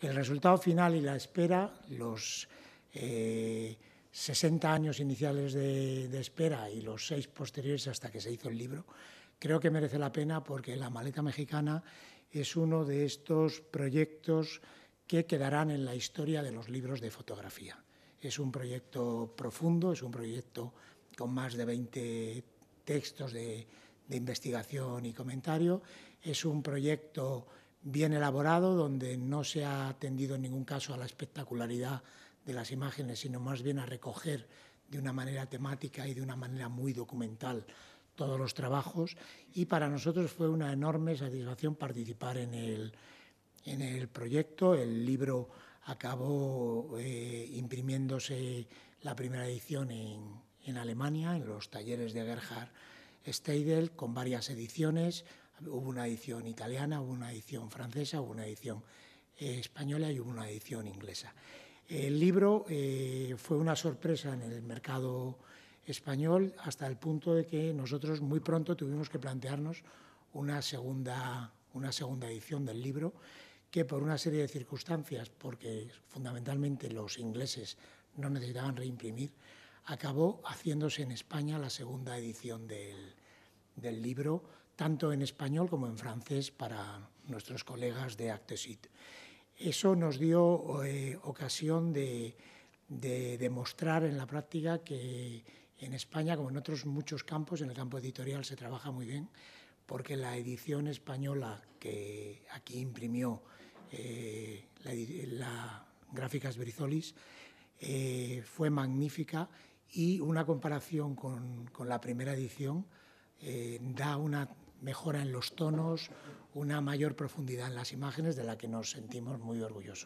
El resultado final y la espera, los 60 eh, años iniciales de, espera y los seis posteriores hasta que se hizo el libro, creo que merece la pena porque La Maleta Mexicana es uno de estos proyectos que quedarán en la historia de los libros de fotografía. Es un proyecto profundo, es un proyecto con más de 20 textos de investigación y comentario, es un proyecto bien elaborado, donde no se ha atendido en ningún caso a la espectacularidad de las imágenes, sino más bien a recoger de una manera temática y de una manera muy documental todos los trabajos. Y para nosotros fue una enorme satisfacción participar en el, en el proyecto. El libro acabó eh, imprimiéndose la primera edición en, en Alemania, en los talleres de Gerhard Steidel, con varias ediciones Hubo una edición italiana, hubo una edición francesa, hubo una edición eh, española y hubo una edición inglesa. El libro eh, fue una sorpresa en el mercado español hasta el punto de que nosotros muy pronto tuvimos que plantearnos una segunda, una segunda edición del libro que por una serie de circunstancias, porque fundamentalmente los ingleses no necesitaban reimprimir, acabó haciéndose en España la segunda edición del, del libro tanto en español como en francés para nuestros colegas de Actesit. Eso nos dio eh, ocasión de, demostrar en la práctica que en España, como en otros muchos campos, en el campo editorial se trabaja muy bien, porque la edición española que aquí imprimió eh, la, la, Gráficas Brizolis eh, fue magnífica y una comparación con, la primera edición eh, da una mejora en los tonos, una mayor profundidad en las imágenes de la que nos sentimos muy orgullosos.